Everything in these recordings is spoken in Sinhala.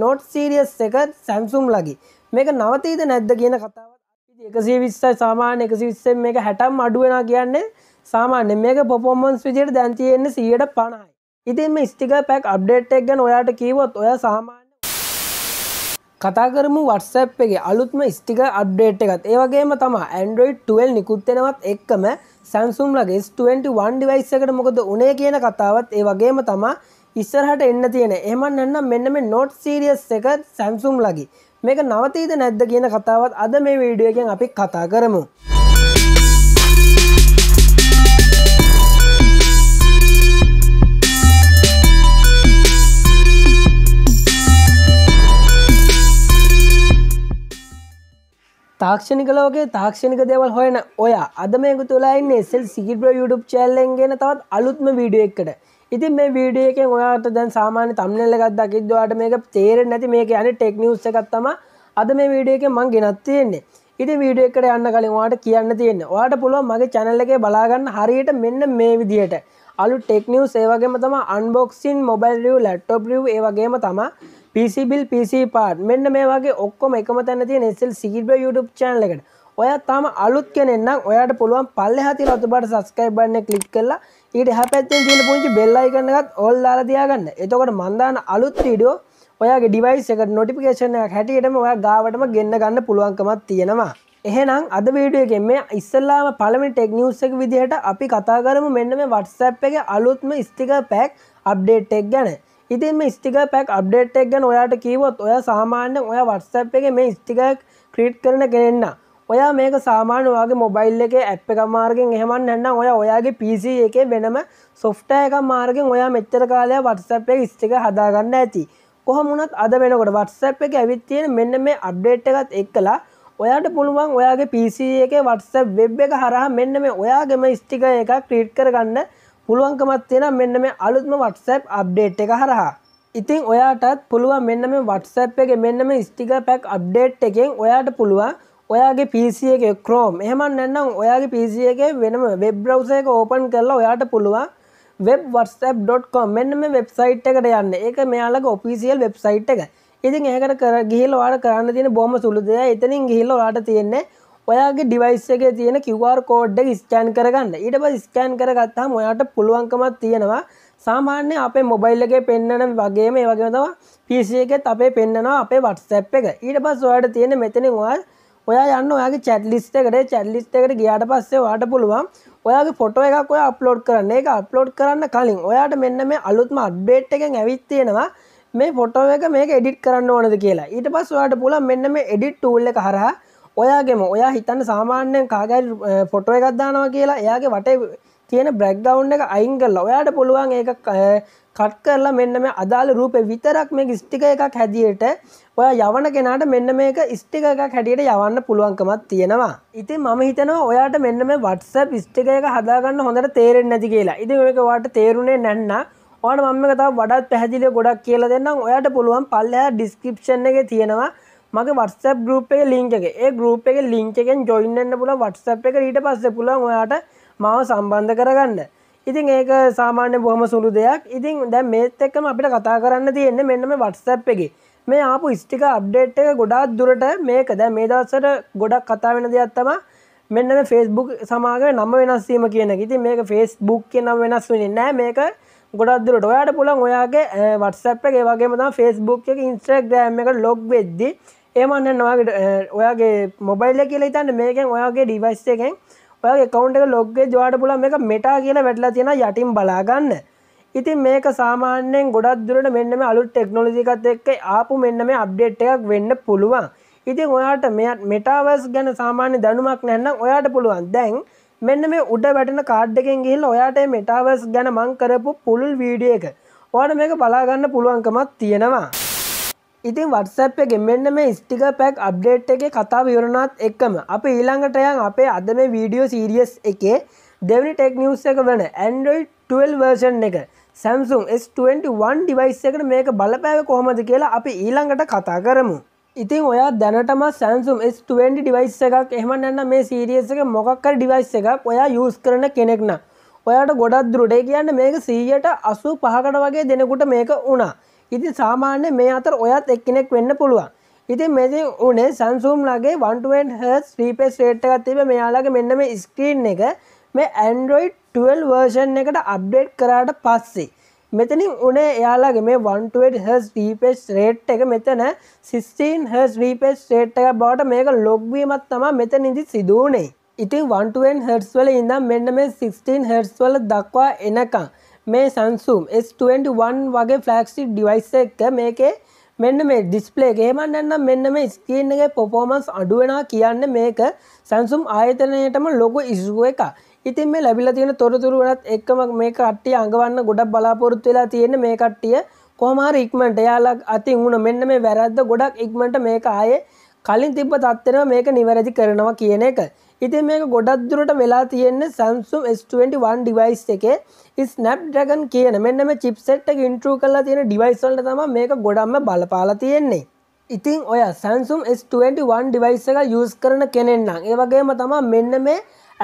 නොට් සීරියස් එක සැම්සුම් ලගේ මේක නවතීද නැද්ද කියන කතාවත් එකසේ විස්සයි සාමාන්‍ය එකසි විස්සෙන් මේක හැටම් අඩුවෙන කියන්නේ සාමාන්‍ය මේක පොපොමන්ස් විදියට දැන්තියෙන්නේ සියට පණයි ඉතින් මේ ස්ටික පැක් අප්ඩේට් එක් ගැන ඔයාට කීවොත් ඔය සාමාන්‍ය කතා කරමු WhatsApp එකේ අලුත්ම ස්ටික අප්ඩේට් එකත් ඒ වගේම තමයි Android 12 නිකුත් වෙනවත් එක්කම Samsung ලගේ S21 device එකට මොකද උනේ කියන කතාවත් ඒ වගේම තමයි ඉස්සරහට එන්න තියෙන එහම නන්නම් මෙන්න මේ නොට් සීරියස් එක සැම්සුම් ලගි මේක නවතීද නැද්ද කියන කතාවත් අද මේ වීඩියෝගෙන් අපි කතා කරමු. තාක්ෂණික ලෝකේ තාක්ෂණික දේවල් හොයන ඔයා අද මේක තුලා ඉන්නේ සෙල් සිගිට්‍ර YouTube චැල්ලෙන් ගෙන තවත් අලුත්ම වීඩියෝ එකට ඉතින් මේ වීඩිය එකෙන් ඔයාට දැන් සාමාන්‍ය තම්නෙල් එකක් දකිද්දවාට මේක තේරෙන්නේ නැති මේක යන්නේ ටෙක් නිවුස් එකක් තමයි අද මේ වීඩියෝ එකෙන් මම ගෙනත් තියෙන්නේ. ඉතින් වීඩියෝ එකට යන්න කලින් ඔයාට කියන්න තියෙන්නේ ඔයාට පුළුවන් මගේ channel එකේ බලා ගන්න හරියට මෙන්න මේ විදිහට. අලුත් tech news ඒ වගේම තමයි unboxing, mobile review, laptop review ඒ වගේම තමයි PC bill, PC part. මෙන්න මේ වගේ ඔක්කොම එකම තැන තියෙන SL Sigirbe YouTube channel එකට. ඔයා තාම අලුත් කෙනෙක් නම් ඔයාට පුළුවන් පල්ලෙහා තියෙන අතුබාට subscribe button එක click කරලා ඊට හැපැත්තෙන් තියෙන පුංචි බෙල් අයිකන් එකත් ඕල් දාලා තියාගන්න. එතකොට මන් දාන අලුත් වීඩියෝ ඔයාගේ ඩිවයිස් එකට නොටිෆිකේෂන් එකක් හැටියටම ඔයා ගාවටම ගෙන්න ගන්න පුළුවන්කමක් තියෙනවා. එහෙනම් අද වීඩියෝ එකෙන් මේ ඉස්සල්ලාම පළවෙනි ටෙක් නිවුස් එක විදිහට අපි කතා කරමු මෙන්න මේ WhatsApp එකේ අලුත්ම ස්ටිකර් පැක් අප්ඩේට් එක ගැන. ඉතින් මේ ස්ටිකර් පැක් අප්ඩේට් එක ගැන ඔයාට කීවොත් ඔයා සාමාන්‍යයෙන් ඔයා WhatsApp එකේ මේ ස්ටිකර් ක්‍රියේට් කරන කෙනෙක් නා ඔයා මේක සාමාන්‍ය වගේ මොබයිල් එක ඇප් එක මාර්ගෙන් එහෙමන් නැන්නම් ඔය ඔයාගේ පිසි එකේ වෙනම සොෆ්ටය එක මාර්ගෙන් ඔයා මෙච්චර කාලය වටසැප් එක ස්ටික හදාගන්න ඇති කොහමුණත් අද වෙනකොට වටසැප් එක ඇවිත් තියෙන මෙන්න මේ අප්ඩේට් එකත් එක්කලා ඔයාට පුළුවන් ඔයාගේ පිසි එක වටසැප් වෙබ් එක හරහා මෙන්න මේ ඔයාගේම ස්ටික එක ක්‍රීට් කරගන්න පුළුවන්කමත් තියෙන මෙන්න මේ අලුත්ම වටසැප් අප්ඩේට් එක හරහා ඉතින් ඔයාටත් පුළුවන් මෙන්න මේ වටසැප් එක මෙන්න මේ ස්ටික පැක් අප්ඩේට් එකෙන් ඔයාට පුළුවන් ඔයාගේ පිසිය එක ක්‍රෝම් එහමන් නැන්නම් ඔයාගේ පිසිය එක වෙනම වෙබ් බ්‍රවසයක ඕපන් කරලා ඔයාට පුළුවන් වෙබ් වස්ප.කොම් මෙන්න මේ වෙබ්සයිට් එකට යන්න ඒක මෙයාලක ඔපිසිියල් වෙබ්සයිට් එක ඉතින් ඒකට කර ගිහිල වාට කරන්න තියෙන බොම සුළුදය එතනින් ගිහිල්ල වාට තියෙන්නේ ඔයාගේ ඩිවයිස් එක තියෙන කිවර් කෝඩ්ඩ ස්කෑන් කරගන්න ඊට පස් ස්කෑන් කරගත්තාම ඔයාට පුළුවන්කමත් තියෙනවා සාමාන්‍ය අපේ මොබයිල් එකේ පෙන්න්නන වගේම ඒ වගේම තම පිසිය එකත් අපේ පෙන්න්නනවා අපේ වටසැප් එක ඊට පස් ඔයාට තියෙන මෙතනින් වාල් ඔයා යන්න ඔයාගේ චැට්ලිස්ට එකට චැට්ලිස්ට එකට ගියාට පස්සේ වාට පුළුවන් ඔයාගේ ෆොටෝ එකක් ඔය අප්ලෝඩ් කරන්න එක අප්ලෝඩ් කරන්න කලින් ඔයාට මෙන්න මේ අලුත්ම අඩ්බේට් එකෙන් ඇවිත් තියෙනවා මේ ෆොටෝ එක මේක එඩිට් කරන්න ඕනද කියලා ඊට පස් ඔයාට පුළුවන් මෙන්න මේ එඩිට් ටූල් එක හරහා ඔයාගේම ඔයා හිතන්න සාමාන්‍යයෙන් කාගරි ෆොටෝ එකක් දානවා කියලා එයාගේ වටේ තියෙන බ්‍රක්්ඩවන්් එක අයින් කරලා ඔයාට පුළුවන් ඒක කට් කරලා මෙන්න මේ අදාළ රූපය විතරක් මේ ස්ටික එකක් හැදියට ඔය යවන කෙනාට මෙන්න මේක ස්ටික එකක් හැටියට යවන්න පුළුවන්කමත් තියෙනවා ඉතින් මම හිතනවා ඔයාට මෙන්න මේ වටස ස්ටික එක හදාගන්න හොඳට තේරෙන් නැති කියලා ඉති මේක වාට තේරුණේ නැන්න ඕන මම කතාව වඩත් පැහැදිලිය ගොඩක් කියලා දෙන්නම් ඔයාට පුළුවන් පල්ලයා ඩිස්කපෂන් එක තියෙනවා මගේ වටසප් ගරුප් එක ලිංක එක ඒ ගරුප් එක ලිංක එකෙන් ජොයින්න පුළ වටසප් එක ඊට පස්ස පුළන් ඔයාට මාව සම්බන්ධ කරගන්න. ඉතින් ඒක සාමාන්‍ය බොහම සුළු දෙයක් ඉතින් දැ මේත් එක්කම අපිට කතා කරන්න තියෙන්නේ මෙන්නම වටසැප් එක මේ ආපු ස්ටික අප්ඩේට් එක ගොඩාත් දුරට මේක දැ මේ දස්සට ගොඩක් කතා වෙන දෙයක්ත්තම මෙන්නම ෆෙස්බුක් සමාග නම වෙනස්වීම කියන ඉති මේක ෆෙස් බුක් කිය නම් වෙනස් වෙන්නේ නෑ මේක ගොඩක්දුරට ඔයාට පුළන් ඔයාගේ වටසැප් එක වගේම ෆෙස්බුක් එක ඉන්ස්ට්‍රග්‍රෑම් එක ලොග් වෙද්දි ඒමන්න නොවාගේ ඔයාගේ මොබයිල්ල කියලා හිතන්න මේකෙන් ඔයාගේ ඩිවයිස් එකෙන් ඔය කවුන්ට එක ලොග්ගේ ජවාට පුල මේක මෙටා කියලා වැටලා තියෙන යටින් බලාගන්න ඉතින් මේක සාමාන්‍යයෙන් ගොඩක් දුරට මෙන්න මේ අලුත් ටෙක්නොලොජිකත් එක්ක ආපු මෙන්න මේ අප්ඩේට් එකක් වෙන්න පුළුවන් ඉතින් ඔයාට මෙයත් මෙටාවස් ගැන සාමාන්‍ය දැනුමක් නැන්නම් ඔයාට පුළුවන් දැන් මෙන්න මේ උඩ වැටෙන කාඩ් එකෙන් ගිහිල්ලා ඔයාට මෙටාවස් ගැන මං කරපු පුළුල් වීඩියෝ එක ඔයාට මේක බලාගන්න පුළුවන්කමක් තියෙනවා ඉතින් වටසප් එක මෙන්න මේ ස්ටික පැක් අප්ඩේට් එකේ කතා විවරණත් එක්කම අප ඊළඟට යන් අපේ අද මේ වීඩියෝ සීරියස් එකේ දෙවනි ටෙක් නිවස් එක වන ඇන්ඩරොයිඩ් 12 වර්ෂන් එක Samsung S21 ඩිවයිස් එකට මේක බලපෑවේ කොහොමද කියලා අපි ඊළඟට කතා කරමු. ඉතින් ඔයා දැනටම Samsung S20 ඩිවයිස් එකක් එහෙම නැත්නම් මේ සීරියස් එක මොකක් හරි ඩිවයිස් එකක් ඔයා යූස් කරන කෙනෙක් නම් ඔයාට ගොඩක් දුරට කියන්නේ මේක 100ට 85කට වගේ දෙනකොට මේක වුණා. ඉති සාමාන්‍ය මේ අතර ඔයත් එක්කෙනෙක් වෙන්න පුළුවන් ඉතින් මෙති උනේ සංසුම්ලගේ වන්ටුවෙන් හස් ්‍රීපේ ේට්ටගත් තිබ මෙයාලගේ මෙන්න මේ ස්ක්‍රීන් එක මේ ඇන්ඩරෝයිඩ් 12 වර්ෂන් එකට අප්ඩේට් කරාට පස්සේ මෙතනින් උනේ එයාලගේ මේ 128 Hz refresh rate එක මෙතන 16 Hz refresh rate එක බවට මේක log වීමක් තමයි මෙතනින්දි සිදු වුනේ. ඉතින් 128 Hz වල ඉඳන් මෙන්න මේ 16 Hz වල දක්වා එනකම් මේ සංසුම් S21 වගේ ෆලක්සිප් ඩිවයිස් එක මේකේ මෙන්න මේ ඩිස්පලේ ගේමන් එන්නම් මෙන්න මේ ස්කීන් එක පොෆෝමන්ස් අඩුවනා කියන්න මේක සංසුම් ආයතනයටම ලොක ඉස්සුව එක ඉතින් මේ ලැබිලා තියෙන තොරතුරු වනත් එක්කම මේ කට්ටිය අඟවන්න ගොඩක් බලාපොරොත්තු වෙලා තියෙන මේ කට්ටිය කොහමහරි ඉක්මනට එයාලා අතින් වුණ මෙන්න මේ වැරද්ද ගොඩක් ඉක්මනට මේක ආයේ කලින් තිබ්බ තත්ත්වෙම මේක නිවැරදි කරනවා කියන එක ඉතින් මේක ගොඩක් දුරට වෙලා තියෙන්නේ Samsung S21 device එකේ Snapdragon කියන මෙන්න මේ chipset එක ඉන්ට්‍රූ කරලා තියෙන device වලට තමයි මේක ගොඩක්ම බලපාලා තියෙන්නේ. ඉතින් ඔය Samsung S21 device එක use කරන කෙනෙක් නම් ඒ වගේම තමයි මෙන්න මේ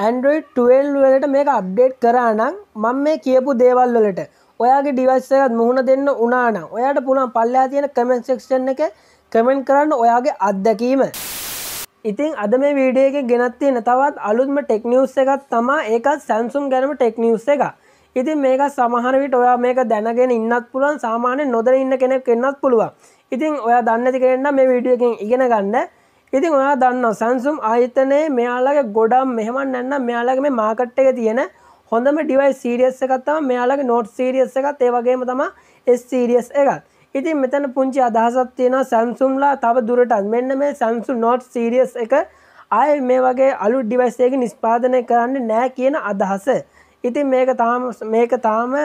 Android 12 වලට මේක අප්ඩේට් කරා නම් මම මේ කියපු දේවල් වලට ඔයාගේ ඩිවයිස් එකත් මුහුණ දෙන්න උනා නම් ඔයාට පුළුවන් පල්ලෙහා තියෙන comment section එකේ comment කරන්න ඔයාගේ අත්දැකීම ඉතින් අද මේ වීඩියක ගෙනත් තියෙන තවත් අලුත්ම ටෙක්නිියස් එකත් තමා ඒකත් සැම්සුම් ගැනම ටෙක්නිියස් එක ඉතින් මේක සමහරවිට ඔයා මේක දැනගෙන ඉන්නත් පුළුවන් සාමාන්‍ය නොදර ඉන්න කෙනෙක් කෙන්න්නත් පුළුවන් ඉතින් ඔයා දන්නති කෙනෙන්න මේ වීඩියකින් ඉගෙන ගන්න ඉතින් ඔයා දන්න සැන්සුම් ආයතනයේ මෙයාලගේ ගොඩම් මෙහමන් නැන්න මෙයාලගේ මේ මාකට් එක තියෙන හොඳම ඩිවයි සීරියස් එකත්තම මෙයාලගේ නෝට් සීරියස් එකත් ඒවගේම තම එස් සීරියස් එකත් ඉතින් මෙතන පුංචි අදහසක් තියෙනවා සැම්සුම්ලා තව දුරටත් මෙන්න මේ සැම්සුම් නොට් සීරියස් එක ආය මේ වගේ අලුත් ඩිවයිස් එක නිෂ්පාදනය කරන්න නෑ කියන අදහස. ඉතින් මේක තාම මේක තාම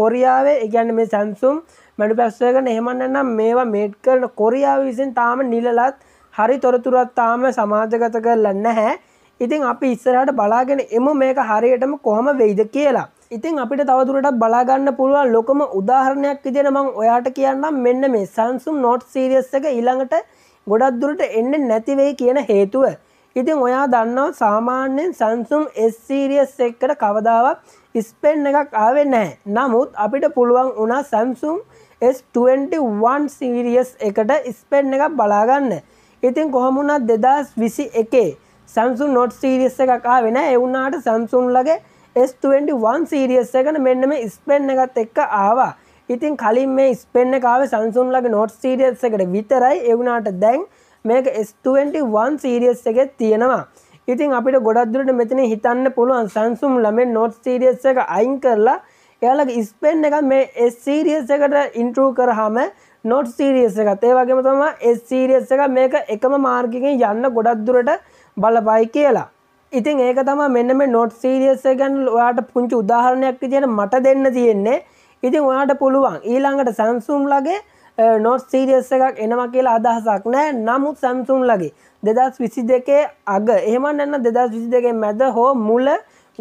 කොරියාවේ ඉගැන්න මේ සැම්සුම් මඩු පැස්සකන එහෙමන්නම් මේවා මේට් කරන කොරියාව විසින් තාම නිලලත් හරි තොරතුරත් තාම සමාජගත කරලන්න හැ. ඉතින් අපි ඉස්සරහට බලාගෙන එම මේක හරියටම කොහොම වෙයිද කියලා. ඉතින් අපිට තවදුරට බලාගන්න පුළුවන් ලොකම උදාහරණයක් විදිහට මම ඔයාට කියන්නම් මෙන්න මේ Samsung Note series එක ඊළඟට ගොඩක් දුරට එන්නේ නැති වෙයි කියන හේතුව. ඉතින් ඔයා දන්නවා සාමාන්‍යයෙන් Samsung S series එකට කවදාවත් ස්පෙන් එකක් ආවේ නැහැ. නමුත් අපිට පුළුවන් වුණා Samsung S21 series එකට ස්පෙන් එකක් බලාගන්න. ඉතින් කොහොම වුණත් 2021 Samsung Note series එකක් ආවේ නැහැ. ඒ වුණාට Samsung ලගේ S21 සීරියස් එකන මෙන්න මේ ස්පෙන් එකත් එක්ක ආවා ඉතින් කලින් මේ ස්පෙන්න්න කාව සංසුන්ලගේ නොට් සීරියස් එකට විතරයි එවුණට දැන් මේක S21 සීරියස් එක තියෙනවා ඉතින් අපිට ගොඩක්දුරට මෙතන හිතන්න පුළුවන් සංසුම් ළමෙන් නොට් සීරියස් එක අයින් කරලා එයාලගේ ස්පෙන් එක මේ S සීරියස් එකට ඉන්ටරූ කරහම නොට් සීරියස් එකත් ඒ වගේම තමා S සීරියස් එක මේක එකම මාර්ගිකෙන් යන්න ගොඩක්දුරට බලපයි කියලා ඉතින් ඒක තම මෙන්න මේ නොට් සීරියස් ගැන ඔයාට පුංචි උදාහරණයක් විදියට මට දෙන්න තියෙන්නේ. ඉතින් ඔයාට පුළුවන් ඊළඟට Samsung ලගේ නොට් සීරියස් එකක් එනවා කියලා අදහසක් නැහැ. නමුත් Samsung ලගේ 2022 අග එහෙම නැත්නම් 2022 මැද හෝ මුල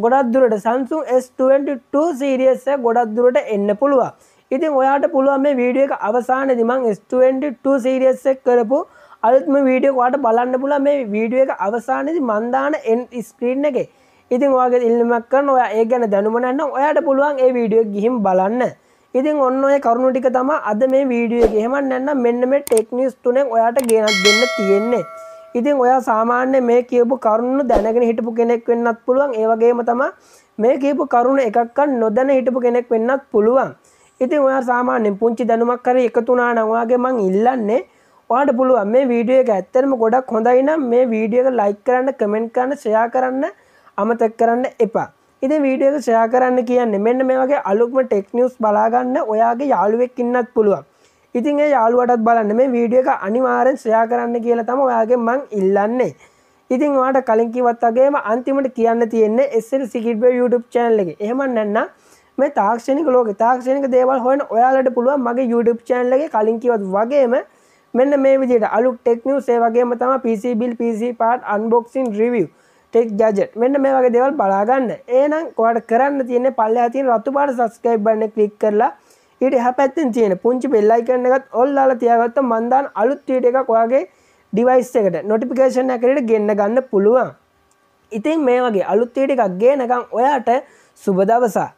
ගොඩක් දුරට Samsung S22 series එක ගොඩක් දුරට එන්න පුළුවන්. ඉතින් ඔයාට පුළුවන් මේ වීඩියෝ එක අවසානයේදී මම S22 series එක කරපු අලුත්ම වීඩියෝ වාට බලන්න පුල මේ වීඩියෝ එක අවසානති මන්දාන එන් ස්ක්‍රීන් එකේ ඉතින් වගේ ඉල්ලමක් කරන ඔය ඒ ගැන දැනුමනන්න ඔයාට පුළුවන් ඒ වීඩියෝ ගිහිම් බලන්න ඉතින් ඔන්න ඔය කරුණු ටික තම අද මේ වීඩියෝ ගෙහමන් නැන්න මෙන්න මේ ටෙක්නිස් තුනෙන් ඔයාට ගෙනත් දෙන්න තියෙන්නේ ඉතින් ඔයා සාමාන්‍ය මේ කියපු කරුණු දැනගෙන හිටපු කෙනෙක් වෙන්නත් පුළුවන් ඒවගේම තම මේ කියපු කරුණ එකක්කන් නොදැන හිටපු කෙනෙක් වෙන්නත් පුළුවන් ඉතින් ඔයා සාමාන්‍යෙන් පුංචි දැනුමක් කර එකතුනා නවාගේ මං ඉල්ලන්නේ ඔයාට පුළුවන් මේ වීඩියෝ එක ඇත්තරම ගොඩක් හොඳයි නම් මේ වීඩියෝ එක ලයික් කරන්න කමෙන්ට් කරන්න ෂෙයා කරන්න අමතක කරන්න එපා. ඉතින් වීඩියෝ එක ෂෙයා කරන්න කියන්නේ මෙන්න මේ වගේ අලුත්ම ටෙක් නිවුස් බලා ගන්න ඔයාගේ යාළුවෙක් ඉන්නත් පුළුවන්. ඉතින් ඒ යාළුවටත් බලන්න මේ වීඩියෝ එක අනිවාර්යෙන් ෂෙයා කරන්න කියලා තමයි ඔයාගෙන් මං ඉල්ලන්නේ. ඉතින් වාට කලින් කිවත් වගේම අන්තිමට කියන්න තියෙන්නේ එස්සල් සිකිට්බ YouTube channel එක. එහෙම නැත්නම් මේ තාක්ෂණික ලෝකේ තාක්ෂණික දේවල් හොයන ඔයාලට පුළුවන් මගේ YouTube channel එකේ කලින් කිවත් වගේම මෙන්න මේ විදිට අලුක් ටෙක් නිව් සේවගේම තම PC build PC part unboxing review tech ජජට් මෙන්න මේ වගේ දෙවල් බලාගන්න ඒනම් කොට කරන්න තියෙන පල්ල තින් රතු පාට සස්කයිබ් බන්න කලික් කරලා ඊට හැපැත්තෙන් තියෙන පුංචි පෙල්ලයි කරන එකත් ඔල්ලාල තියාගත්ත මන්දාන් අලුත් ටීට එකක් ඔයාගේ ඩිවයිස් එකට නොටිපිකේෂන් ඇකට ගෙන්න්න ගන්න පුළුවන් ඉතින් මේ වගේ අලුත්තීට එකක් ගේනකම් ඔයාට සුබදවසා